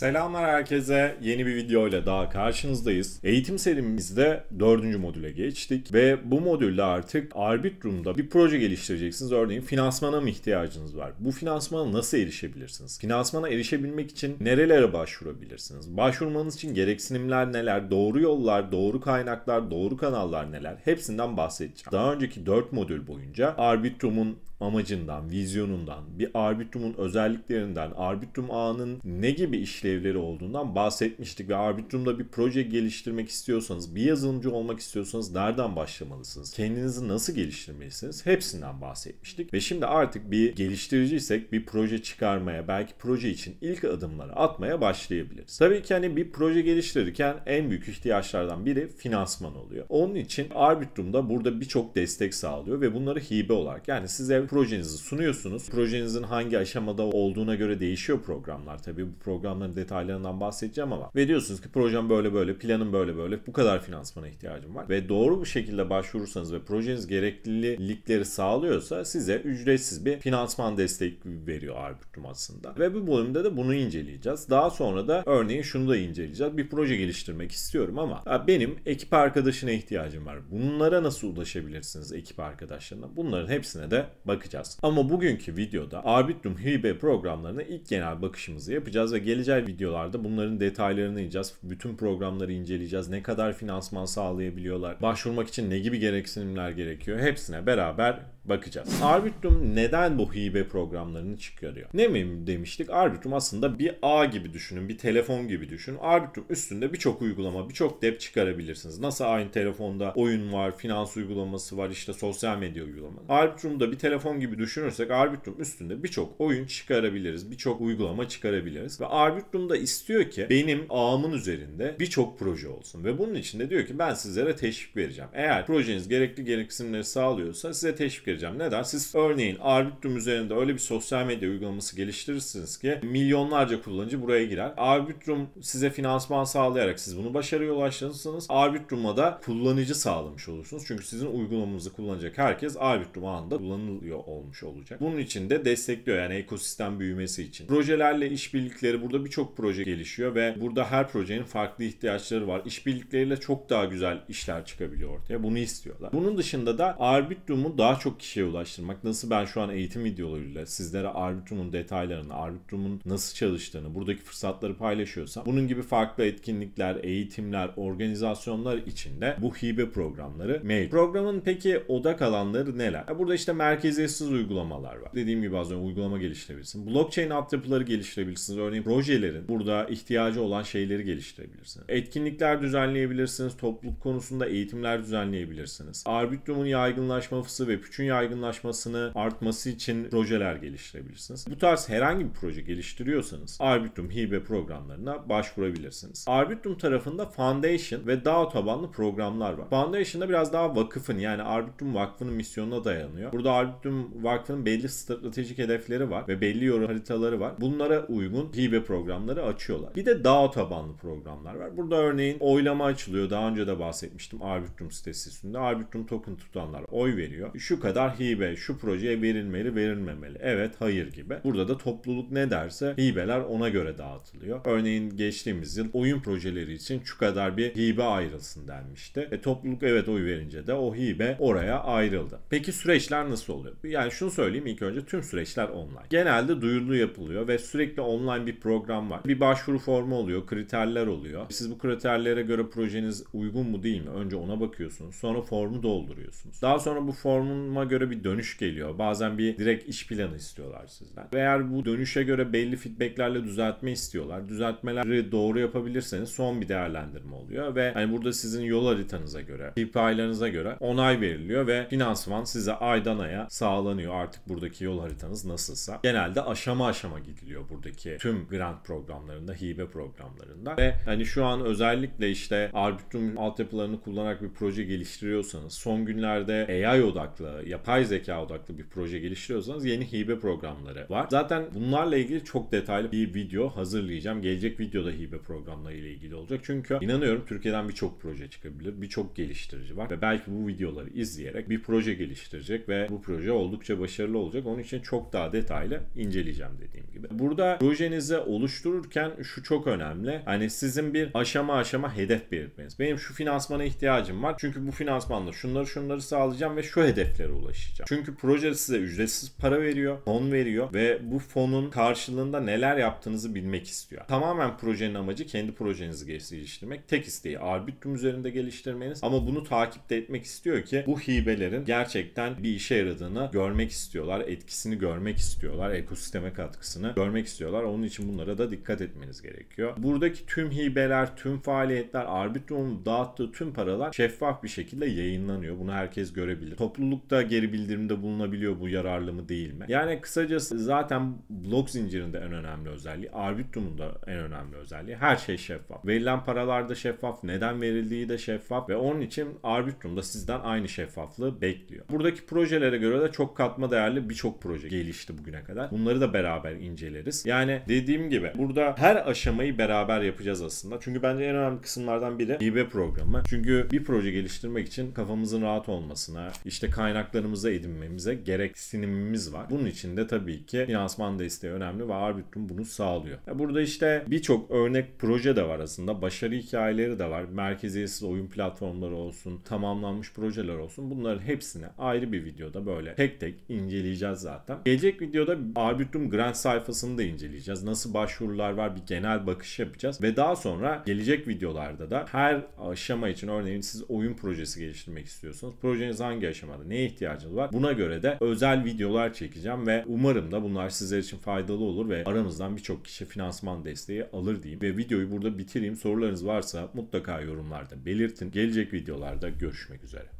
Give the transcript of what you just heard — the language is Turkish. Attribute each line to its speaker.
Speaker 1: Selamlar herkese. Yeni bir video ile daha karşınızdayız. Eğitim serimizde dördüncü modüle geçtik ve bu modülde artık Arbitrum'da bir proje geliştireceksiniz. Örneğin finansmana mı ihtiyacınız var? Bu finansmana nasıl erişebilirsiniz? Finansmana erişebilmek için nerelere başvurabilirsiniz? Başvurmanız için gereksinimler neler? Doğru yollar, doğru kaynaklar, doğru kanallar neler? Hepsinden bahsedeceğim. Daha önceki dört modül boyunca Arbitrum'un amacından, vizyonundan, bir arbitrumun özelliklerinden, arbitrum ağının ne gibi işlevleri olduğundan bahsetmiştik ve arbitrumda bir proje geliştirmek istiyorsanız, bir yazılımcı olmak istiyorsanız nereden başlamalısınız? Kendinizi nasıl geliştirmelisiniz? Hepsinden bahsetmiştik. Ve şimdi artık bir geliştiriciysek bir proje çıkarmaya, belki proje için ilk adımları atmaya başlayabiliriz. Tabii ki hani bir proje geliştirirken en büyük ihtiyaçlardan biri finansman oluyor. Onun için Arbitrum'da burada birçok destek sağlıyor ve bunları hibe olarak yani size projenizi sunuyorsunuz. Projenizin hangi aşamada olduğuna göre değişiyor programlar. Tabii bu programların detaylarından bahsedeceğim ama ve diyorsunuz ki projem böyle böyle, planım böyle böyle, bu kadar finansmana ihtiyacım var. Ve doğru bir şekilde başvurursanız ve projeniz gereklilikleri sağlıyorsa size ücretsiz bir finansman destek veriyor Arbitrum aslında. Ve bu bölümde de bunu inceleyeceğiz. Daha sonra da örneğin şunu da inceleyeceğiz. Bir proje geliştirmek istiyorum ama benim ekip arkadaşına ihtiyacım var. Bunlara nasıl ulaşabilirsiniz ekip arkadaşlarına? Bunların hepsine de bak bakacağız. Ama bugünkü videoda Arbitrum hibe programlarına ilk genel bakışımızı yapacağız ve gelecek videolarda bunların detaylarını ineceğiz. Bütün programları inceleyeceğiz. Ne kadar finansman sağlayabiliyorlar? Başvurmak için ne gibi gereksinimler gerekiyor? Hepsine beraber Bakacağız. Arbitrum neden bu hibe programlarını çıkarıyor? Ne mi demiştik? Arbitrum aslında bir ağ gibi düşünün. Bir telefon gibi düşünün. Arbitrum üstünde birçok uygulama, birçok dep çıkarabilirsiniz. Nasıl aynı telefonda oyun var, finans uygulaması var, işte sosyal medya uygulaması. Arbitrum'da bir telefon gibi düşünürsek Arbitrum üstünde birçok oyun çıkarabiliriz. Birçok uygulama çıkarabiliriz. Ve Arbitrum da istiyor ki benim ağımın üzerinde birçok proje olsun. Ve bunun için de diyor ki ben sizlere teşvik vereceğim. Eğer projeniz gerekli gereksinimleri sağlıyorsa size teşvik gireceğim. Neden? Siz örneğin Arbitrum üzerinde öyle bir sosyal medya uygulaması geliştirirsiniz ki milyonlarca kullanıcı buraya girer. Arbitrum size finansman sağlayarak siz bunu başarıya ulaştırırsınız. Arbitrum'a da kullanıcı sağlamış olursunuz. Çünkü sizin uygulamanızı kullanacak herkes Arbitrum anında kullanılıyor olmuş olacak. Bunun için de destekliyor yani ekosistem büyümesi için. Projelerle işbirlikleri burada birçok proje gelişiyor ve burada her projenin farklı ihtiyaçları var. İşbirlikleriyle çok daha güzel işler çıkabiliyor ortaya. Bunu istiyorlar. Bunun dışında da Arbitrum'u daha çok çok kişiye ulaştırmak. Nasıl ben şu an eğitim videolarıyla sizlere Arbitrum'un detaylarını, Arbitrum'un nasıl çalıştığını, buradaki fırsatları paylaşıyorsam bunun gibi farklı etkinlikler, eğitimler, organizasyonlar içinde bu hibe programları mevcut. Programın peki odak alanları neler? burada işte merkeziyetsiz uygulamalar var. Dediğim gibi az önce uygulama geliştirebilirsin, Blockchain altyapıları geliştirebilirsiniz. Örneğin projelerin burada ihtiyacı olan şeyleri geliştirebilirsiniz. Etkinlikler düzenleyebilirsiniz. Topluluk konusunda eğitimler düzenleyebilirsiniz. Arbitrum'un yaygınlaşması ve püçün yaygınlaşmasını artması için projeler geliştirebilirsiniz. Bu tarz herhangi bir proje geliştiriyorsanız Arbitrum hibe programlarına başvurabilirsiniz. Arbitrum tarafında Foundation ve DAO tabanlı programlar var. Foundation'da biraz daha vakıfın yani Arbitrum Vakfı'nın misyonuna dayanıyor. Burada Arbitrum Vakfı'nın belli stratejik hedefleri var ve belli yorum haritaları var. Bunlara uygun hibe programları açıyorlar. Bir de DAO tabanlı programlar var. Burada örneğin oylama açılıyor. Daha önce de bahsetmiştim Arbitrum sitesi üstünde. Arbitrum token tutanlar oy veriyor. Şu kadar kadar hibe şu projeye verilmeli verilmemeli. Evet hayır gibi. Burada da topluluk ne derse hibeler ona göre dağıtılıyor. Örneğin geçtiğimiz yıl oyun projeleri için şu kadar bir hibe ayrılsın denmişti. E topluluk evet oy verince de o hibe oraya ayrıldı. Peki süreçler nasıl oluyor? Yani şunu söyleyeyim ilk önce tüm süreçler online. Genelde duyurulu yapılıyor ve sürekli online bir program var. Bir başvuru formu oluyor, kriterler oluyor. Siz bu kriterlere göre projeniz uygun mu değil mi? Önce ona bakıyorsunuz. Sonra formu dolduruyorsunuz. Daha sonra bu formuma göre bir dönüş geliyor. Bazen bir direkt iş planı istiyorlar sizden. Ve eğer bu dönüşe göre belli feedbacklerle düzeltme istiyorlar. Düzeltmeleri doğru yapabilirseniz son bir değerlendirme oluyor ve hani burada sizin yol haritanıza göre, KPI'larınıza göre onay veriliyor ve finansman size aydan aya sağlanıyor. Artık buradaki yol haritanız nasılsa. Genelde aşama aşama gidiliyor buradaki tüm grant programlarında, hibe programlarında ve hani şu an özellikle işte Arbitrum altyapılarını kullanarak bir proje geliştiriyorsanız son günlerde AI odaklı yap yapay zeka odaklı bir proje geliştiriyorsanız yeni hibe programları var. Zaten bunlarla ilgili çok detaylı bir video hazırlayacağım. Gelecek videoda hibe programları ile ilgili olacak. Çünkü inanıyorum Türkiye'den birçok proje çıkabilir. Birçok geliştirici var ve belki bu videoları izleyerek bir proje geliştirecek ve bu proje oldukça başarılı olacak. Onun için çok daha detaylı inceleyeceğim dediğim gibi. Burada projenizi oluştururken şu çok önemli. Hani sizin bir aşama aşama hedef belirtmeniz. Benim şu finansmana ihtiyacım var. Çünkü bu finansmanla şunları şunları sağlayacağım ve şu hedeflere ulaşacağım ulaşacağım. Çünkü proje size ücretsiz para veriyor, fon veriyor ve bu fonun karşılığında neler yaptığınızı bilmek istiyor. Tamamen projenin amacı kendi projenizi geliştirmek. Tek isteği Arbitrum üzerinde geliştirmeniz ama bunu takipte etmek istiyor ki bu hibelerin gerçekten bir işe yaradığını görmek istiyorlar, etkisini görmek istiyorlar, ekosisteme katkısını görmek istiyorlar. Onun için bunlara da dikkat etmeniz gerekiyor. Buradaki tüm hibeler, tüm faaliyetler, Arbitrum'un dağıttığı tüm paralar şeffaf bir şekilde yayınlanıyor. Bunu herkes görebilir. Toplulukta geri geri bildirimde bulunabiliyor bu yararlı mı değil mi? Yani kısacası zaten blok zincirinde en önemli özelliği, Arbitrum'un da en önemli özelliği her şey şeffaf. Verilen paralar da şeffaf, neden verildiği de şeffaf ve onun için Arbitrum da sizden aynı şeffaflığı bekliyor. Buradaki projelere göre de çok katma değerli birçok proje gelişti bugüne kadar. Bunları da beraber inceleriz. Yani dediğim gibi burada her aşamayı beraber yapacağız aslında. Çünkü bence en önemli kısımlardan biri hibe programı. Çünkü bir proje geliştirmek için kafamızın rahat olmasına, işte kaynakları alışkanlığımıza edinmemize gereksinimimiz var. Bunun için de tabii ki finansman desteği önemli ve Arbitrum bunu sağlıyor. Burada işte birçok örnek proje de var aslında. Başarı hikayeleri de var. Merkeziyetsiz oyun platformları olsun, tamamlanmış projeler olsun. Bunların hepsini ayrı bir videoda böyle tek tek inceleyeceğiz zaten. Gelecek videoda Arbitrum Grant sayfasını da inceleyeceğiz. Nasıl başvurular var bir genel bakış yapacağız. Ve daha sonra gelecek videolarda da her aşama için örneğin siz oyun projesi geliştirmek istiyorsunuz, projeniz hangi aşamada, neye ihtiyaç ihtiyacınız var. Buna göre de özel videolar çekeceğim ve umarım da bunlar sizler için faydalı olur ve aranızdan birçok kişi finansman desteği alır diyeyim. Ve videoyu burada bitireyim. Sorularınız varsa mutlaka yorumlarda belirtin. Gelecek videolarda görüşmek üzere.